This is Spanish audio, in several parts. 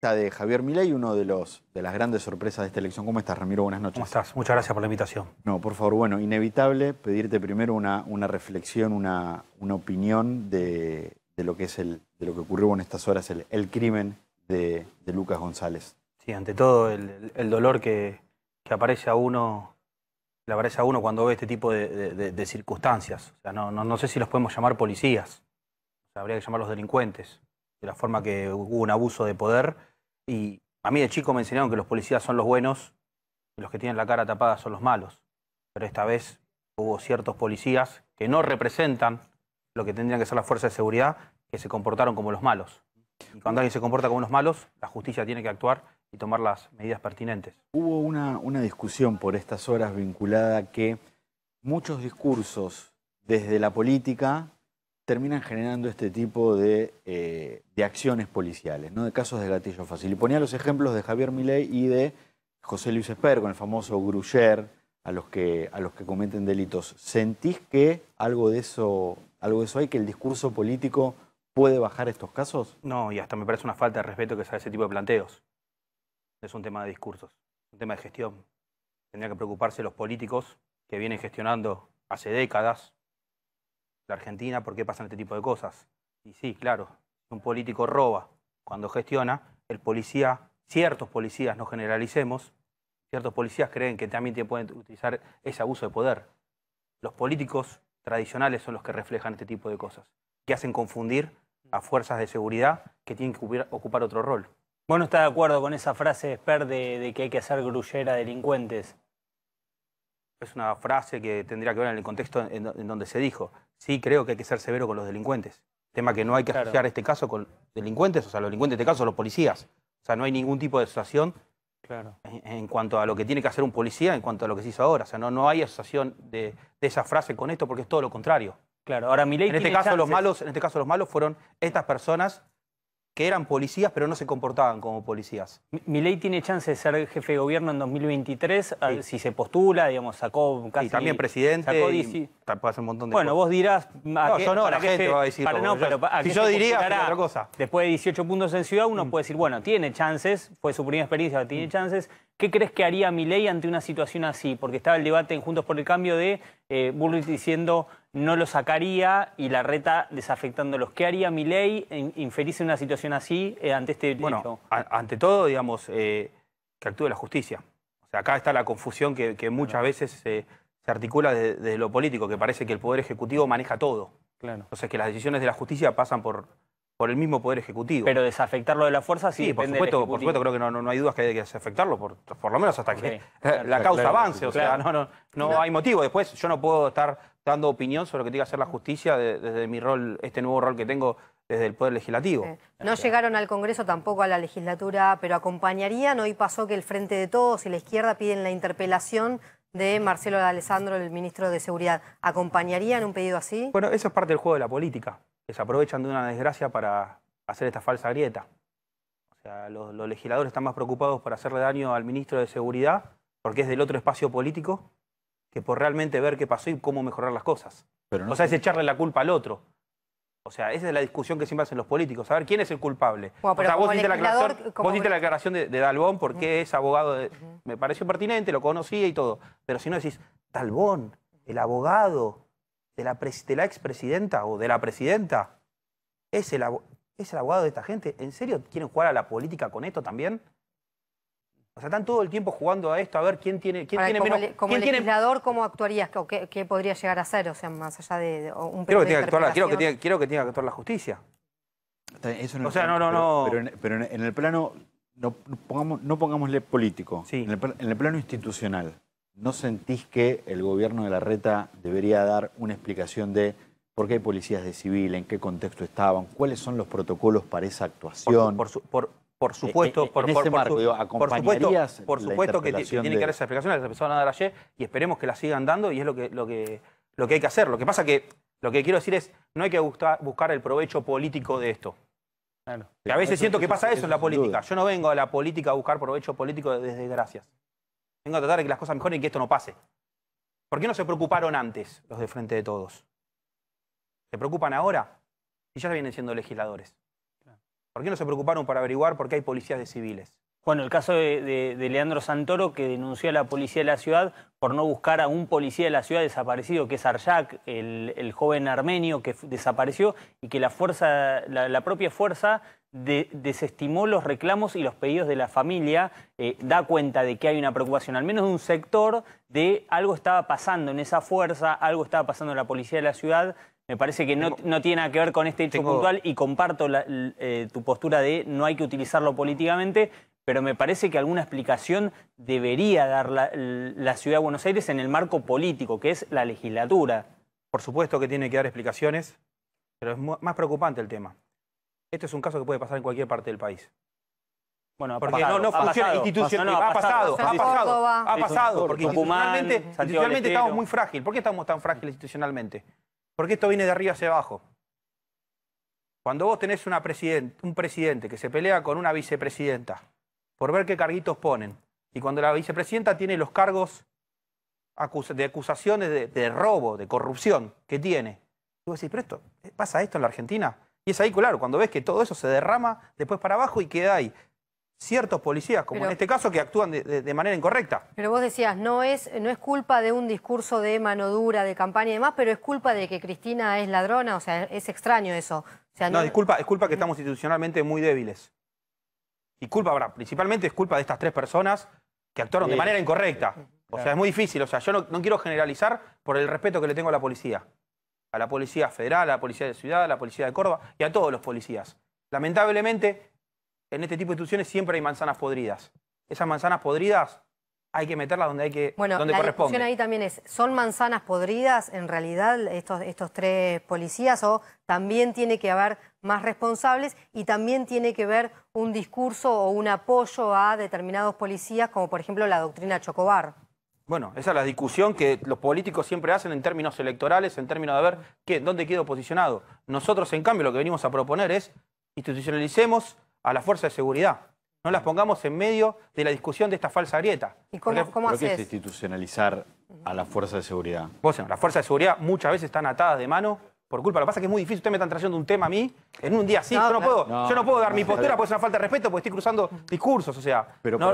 de Javier Milei, uno de los de las grandes sorpresas de esta elección. ¿Cómo estás, Ramiro? Buenas noches. ¿Cómo estás? Muchas gracias por la invitación. No, por favor, bueno, inevitable pedirte primero una, reflexión, una, opinión de, lo que es de lo que ocurrió en estas horas, el, crimen de, Lucas González. Sí, ante todo el, dolor que, que, aparece a uno, le aparece a uno cuando ve este tipo de, circunstancias. O sea, no, no sé si los podemos llamar policías. O sea, habría que llamarlos delincuentes. De la forma que hubo un abuso de poder y a mí de chico me enseñaron que los policías son los buenos y los que tienen la cara tapada son los malos. Pero esta vez hubo ciertos policías que no representan lo que tendrían que ser las fuerzas de seguridad, que se comportaron como los malos. Y cuando alguien se comporta como los malos, la justicia tiene que actuar y tomar las medidas pertinentes. Hubo una, una discusión por estas horas vinculada a que muchos discursos desde la política terminan generando este tipo eh, de, acciones policiales, ¿no? de casos de gatillo fácil. Y ponía los ejemplos de Javier Milei y de José Luis Esper, con el famoso Gruyer, a los que, a los que cometen delitos. ¿Sentís que algo de, eso, algo de eso hay, que el discurso político puede bajar estos casos? No, y hasta me parece una falta de respeto que sea ese tipo de planteos. Es un tema de discursos, un tema de gestión. Tendría que preocuparse los políticos que vienen gestionando hace décadas la Argentina, ¿por qué pasan este tipo de cosas? Y sí, claro, un político roba cuando gestiona, el policía, ciertos policías, no generalicemos, ciertos policías creen que también pueden utilizar ese abuso de poder. Los políticos tradicionales son los que reflejan este tipo de cosas, que hacen confundir a fuerzas de seguridad que tienen que ocupar otro rol. Bueno, está de acuerdo con esa frase, Esper, de, de que hay que hacer grullera a delincuentes es una frase que tendría que ver en el contexto en, donde se dijo. Sí creo que hay que ser severo con los delincuentes. Tema que no hay que asociar este caso con delincuentes, o sea, los delincuentes de este caso son los policías. O sea, no hay ningún tipo de asociación claro. en, cuanto a lo que tiene que hacer un policía, en cuanto a lo que se hizo ahora. O sea, no, no hay asociación de, esa frase con esto porque es todo lo contrario. Claro, ahora mi ley en este caso los malos En este caso los malos fueron estas personas que eran policías pero no se comportaban como policías. ¿Milei tiene chance de ser jefe de gobierno en 2023 ah, si se postula, digamos, sacó casi... Y también presidente, sacó Bueno, vos dirás... no, yo la gente va a decir... si yo diría otra cosa. Después de 18 puntos en Ciudad, uno mm. puede decir, bueno, tiene chances, fue su primera experiencia, tiene mm. chances. ¿Qué crees que haría Milei ante una situación así? Porque estaba el debate en Juntos por el Cambio de eh, diciendo no lo sacaría y la reta desafectándolos. ¿Qué haría mi ley infeliz en una situación así eh, ante este bueno, ante todo, digamos, eh, que actúe la justicia. O sea, acá está la confusión que, muchas veces eh, se articula desde, lo político, que parece que el Poder Ejecutivo maneja todo. Claro. Entonces, que las decisiones de la justicia pasan por, por el mismo Poder Ejecutivo. Pero desafectarlo de la fuerza sí, por supuesto, por supuesto, creo que no, hay dudas que hay que desafectarlo, por, lo menos hasta que la, causa avance, o sea, no, no, no hay motivo. Después yo no puedo estar dando opinión sobre lo que tiene que hacer la justicia desde mi rol, este nuevo rol que tengo desde el Poder Legislativo. No llegaron al Congreso, tampoco a la legislatura, pero acompañarían. Hoy pasó que el Frente de Todos y la izquierda piden la interpelación de Marcelo Alessandro, el ministro de Seguridad. ¿Acompañarían un pedido así? Bueno, eso es parte del juego de la política, que se aprovechan de una desgracia para hacer esta falsa grieta. O sea, los, los legisladores están más preocupados por hacerle daño al ministro de Seguridad, porque es del otro espacio político, por realmente ver qué pasó y cómo mejorar las cosas. Pero no o sea, es echarle la culpa al otro. O sea, esa es la discusión que siempre hacen los políticos. A ver, ¿quién es el culpable? o sea, vos hiciste, la declaración de, Dalbón porque es abogado. De, Me pareció pertinente, lo conocía y todo. Pero si no decís, Dalbón, el abogado de la, de la expresidenta o de la presidenta, es el, ¿es el abogado de esta gente? ¿En serio quieren jugar a la política con esto también? O sea, están todo el tiempo jugando a esto, a ver quién tiene, quién menos. como legislador, ¿cómo actuarías? qué, podría llegar a hacer? O sea, más allá de, un que, quiero que tenga que actuar la justicia. Eso no o sea, no, no, no. Pero, en, el plano, no, pongamos, no pongámosle político, en, el, plano institucional. ¿No sentís que el gobierno de la reta debería dar una explicación de por qué hay policías de civil, en qué contexto estaban, cuáles son los protocolos para esa actuación? Por, por supuesto, por, supuesto, que, tiene que dar esa explicación, las empezaron a dar ayer y esperemos que la sigan dando y es lo que, lo que, lo que hay que hacer. Lo que pasa que lo que quiero decir es, no hay que buscar, el provecho político de esto. Que a veces siento que pasa eso, en la política. Yo no vengo a la política a buscar provecho político desde gracias. Vengo a tratar de que las cosas mejoren y que esto no pase. ¿Por qué no se preocuparon antes los de frente de todos? ¿Se preocupan ahora? Y ya se vienen siendo legisladores. ¿Por qué no se preocuparon para averiguar por qué hay policías de civiles? Bueno, el caso de, Leandro Santoro, que denunció a la policía de la ciudad por no buscar a un policía de la ciudad desaparecido, que es Arjak, el, joven armenio que desapareció, y que la, fuerza, la, propia fuerza desestimó los reclamos y los pedidos de la familia, eh, da cuenta de que hay una preocupación, al menos de un sector, de algo estaba pasando en esa fuerza, algo estaba pasando en la policía de la ciudad, me parece que no, tiene nada que ver con este hecho puntual y comparto eh, tu postura de no hay que utilizarlo políticamente, pero me parece que alguna explicación debería dar la, ciudad de Buenos Aires en el marco político, que es la legislatura. Por supuesto que tiene que dar explicaciones, pero es más preocupante el tema. Este es un caso que puede pasar en cualquier parte del país. Bueno, porque no, funciona institucionalmente. ha pasado, ha pasado, ha pasado. Porque institucionalmente, estamos muy frágiles. ¿Por qué estamos tan frágiles institucionalmente? Porque esto viene de arriba hacia abajo. Cuando vos tenés una un presidente que se pelea con una vicepresidenta por ver qué carguitos ponen, y cuando la vicepresidenta tiene los cargos de acusaciones de, robo, de corrupción que tiene, ¿tú vos decís, pero esto, ¿pasa esto en la Argentina? Y es ahí, claro, cuando ves que todo eso se derrama después para abajo y queda ahí ciertos policías, como en este caso, que actúan de, manera incorrecta. Pero vos decías, no es, no es culpa de un discurso de mano dura, de campaña y demás, pero es culpa de que Cristina es ladrona, o sea, es extraño eso. no, es, culpa, que estamos institucionalmente muy débiles. Y culpa, principalmente es culpa de estas tres personas que actuaron de manera incorrecta. O sea, es muy difícil, o sea, yo no, no quiero generalizar por el respeto que le tengo a la policía. A la policía federal, a la policía de ciudad, a la policía de Córdoba y a todos los policías. Lamentablemente, en este tipo de instituciones siempre hay manzanas podridas. Esas manzanas podridas hay que meterlas donde hay que bueno, la ahí también es, ¿son manzanas podridas en realidad estos, estos tres policías o también tiene que haber más responsables y también tiene que ver un discurso o un apoyo a determinados policías como por ejemplo la doctrina Chocobar? Bueno, esa es la discusión que los políticos siempre hacen en términos electorales, en términos de ver qué, dónde quedo posicionado. Nosotros, en cambio, lo que venimos a proponer es institucionalicemos a la fuerza de seguridad. No las pongamos en medio de la discusión de esta falsa grieta. ¿Y cómo, cómo es institucionalizar a la fuerza de seguridad? Vos, no, las fuerzas de seguridad muchas veces están atadas de mano por culpa. Lo que pasa es que es muy difícil. Ustedes me están trayendo un tema a mí en un día así. yo, no puedo, yo no puedo dar mi postura porque es falta de respeto, porque estoy cruzando discursos. O sea,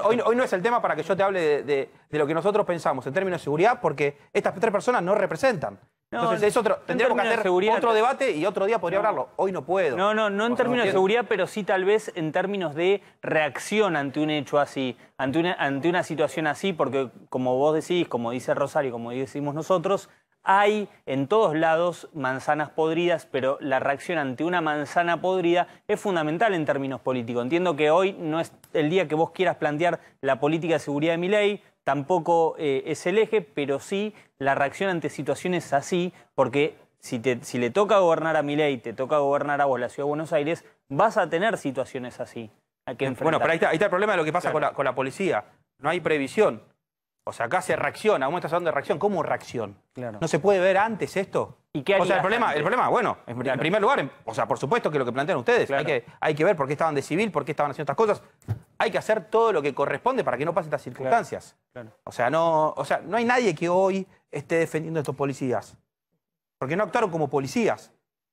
hoy, no es el tema para que yo te hable de, de, lo que nosotros pensamos en términos de seguridad, porque estas tres personas no representan. Entonces no, es otro, que otro debate y otro día podría hablarlo. Hoy no puedo. No, no, no en términos de seguridad, pero sí tal vez en términos de reacción ante un hecho así, ante una, ante una situación así, porque como vos decís, como dice Rosario, como decimos nosotros, hay en todos lados manzanas podridas, pero la reacción ante una manzana podrida es fundamental en términos políticos. Entiendo que hoy no es el día que vos quieras plantear la política de seguridad de mi ley, tampoco eh, es el eje, pero sí la reacción ante situaciones así, porque si, si le toca gobernar a Milei, te toca gobernar a vos la Ciudad de Buenos Aires, vas a tener situaciones así. bueno, pero ahí está, el problema de lo que pasa con, la, policía. No hay previsión. O sea, acá se reacciona, aún estás hablando de reacción. ¿Cómo reacción? ¿No se puede ver antes esto? o sea, el problema, el problema, bueno, en primer lugar, o sea, por supuesto que lo que plantean ustedes, hay, que, hay que ver por qué estaban de civil, por qué estaban haciendo estas cosas. Hay que hacer todo lo que corresponde para que no pasen estas circunstancias. O, sea, no, o sea, no hay nadie que hoy esté defendiendo a estos policías. Porque no actuaron como policías.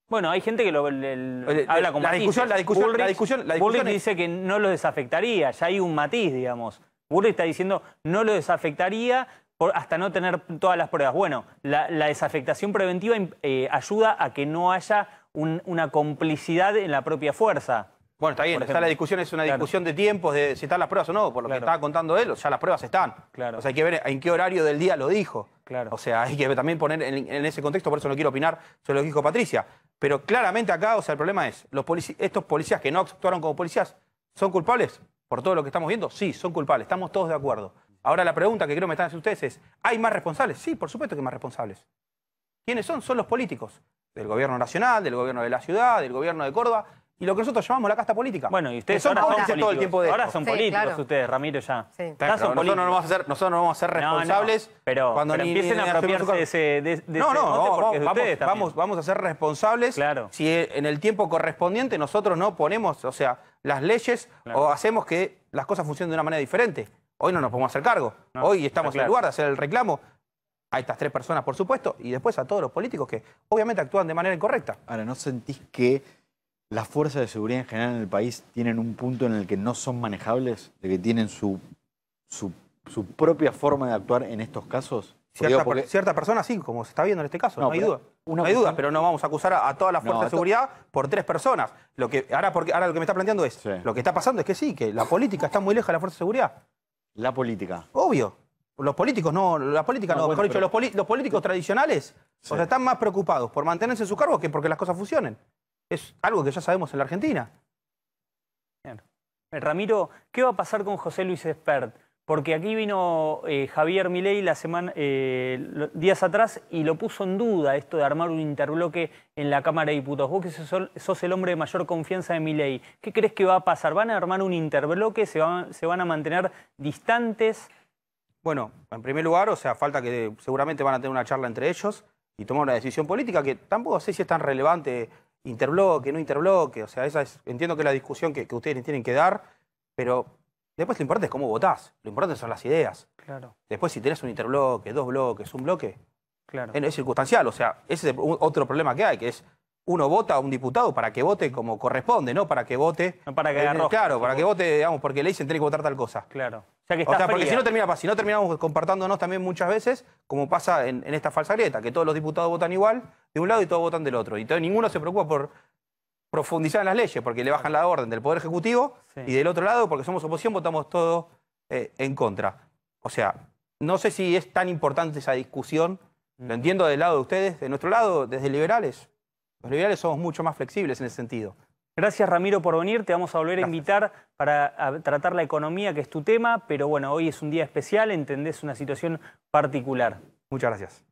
Bueno, hay gente que lo, habla como la discusión, la discusión, la discusión, la discusión dice que no lo desafectaría, ya hay un matiz, digamos. Bullrich está diciendo no lo desafectaría hasta no tener todas las pruebas. Bueno, la, desafectación preventiva eh, ayuda a que no haya una complicidad en la propia fuerza. Bueno, está bien, está la discusión, es una discusión de tiempos, de si están las pruebas o no, por lo que estaba contando él, o sea, las pruebas están. Claro. O sea, hay que ver en qué horario del día lo dijo. Claro. O sea, hay que también poner en, ese contexto, por eso no quiero opinar sobre lo que dijo Patricia. Pero claramente acá, o sea, el problema es, los estos policías que no actuaron como policías, ¿son culpables? Por todo lo que estamos viendo, sí, son culpables, estamos todos de acuerdo. Ahora la pregunta que creo me están haciendo ustedes es, ¿hay más responsables? Sí, por supuesto que hay más responsables. ¿Quiénes son? Son los políticos. Del gobierno nacional, del gobierno de la ciudad, del gobierno de Córdoba y lo que nosotros llamamos la casta política. Bueno, y ustedes ahora son todo el tiempo Ahora son políticos ustedes, Ramiro, ya. nosotros, no vamos a ser, responsables pero, cuando empiecen a apropiarse ese, no, no, vamos, a ser responsables si en el tiempo correspondiente nosotros no ponemos, o sea, las leyes o hacemos que las cosas funcionen de una manera diferente. Hoy no nos podemos hacer cargo. Hoy estamos en el lugar de hacer el reclamo a estas tres personas, por supuesto, y después a todos los políticos que obviamente actúan de manera incorrecta. Ahora, ¿no sentís que las fuerzas de seguridad en general en el país tienen un punto en el que no son manejables? ¿De que tienen su, su, propia forma de actuar en estos casos? Cierta, persona sí, como se está viendo en este caso, no, hay duda. No hay duda, pero no vamos a acusar a, todas las fuerzas de seguridad por tres personas. Lo que, ahora, lo que me está planteando es, lo que está pasando es que sí, que la política está muy lejos de la fuerza de seguridad. La política. Obvio. Los políticos, no, la política no, dicho, los, políticos tradicionales están más preocupados por mantenerse en su cargo que porque las cosas funcionen. Es algo que ya sabemos en la Argentina. Bien. Eh, Ramiro, ¿qué va a pasar con José Luis Espert? porque aquí vino eh, Javier Milei la semana, eh, días atrás y lo puso en duda esto de armar un interbloque en la Cámara de Diputados. Vos que sos, el hombre de mayor confianza de Milei, ¿qué crees que va a pasar? ¿Van a armar un interbloque? ¿Se van, a mantener distantes? Bueno, en primer lugar, o sea, falta que seguramente van a tener una charla entre ellos y tomar una decisión política que tampoco sé si es tan relevante interbloque, no interbloque, o sea, entiendo que es la discusión que, que ustedes tienen que dar, pero Después lo importante es cómo votás, lo importante son las ideas. Claro. Después si tenés un interbloque, dos bloques, un bloque, claro. es, circunstancial. O sea, ese es otro problema que hay, que es uno vota a un diputado para que vote como corresponde, no para que vote. para que eh, Claro, para que vote, digamos, porque le dicen tenés que votar tal cosa. Claro. O sea, porque si no termina, si no terminamos compartándonos también muchas veces, como pasa en, esta falsa grieta, que todos los diputados votan igual de un lado y todos votan del otro. Y todo, ninguno se preocupa por profundizar en las leyes, porque le bajan la orden del Poder Ejecutivo y del otro lado, porque somos oposición, votamos todo eh, en contra. O sea, no sé si es tan importante esa discusión. Lo entiendo del lado de ustedes, de nuestro lado, desde liberales. Los liberales somos mucho más flexibles en ese sentido. Gracias Ramiro por venir, te vamos a volver a invitar para tratar la economía, que es tu tema, pero bueno, hoy es un día especial, entendés una situación particular. Muchas gracias.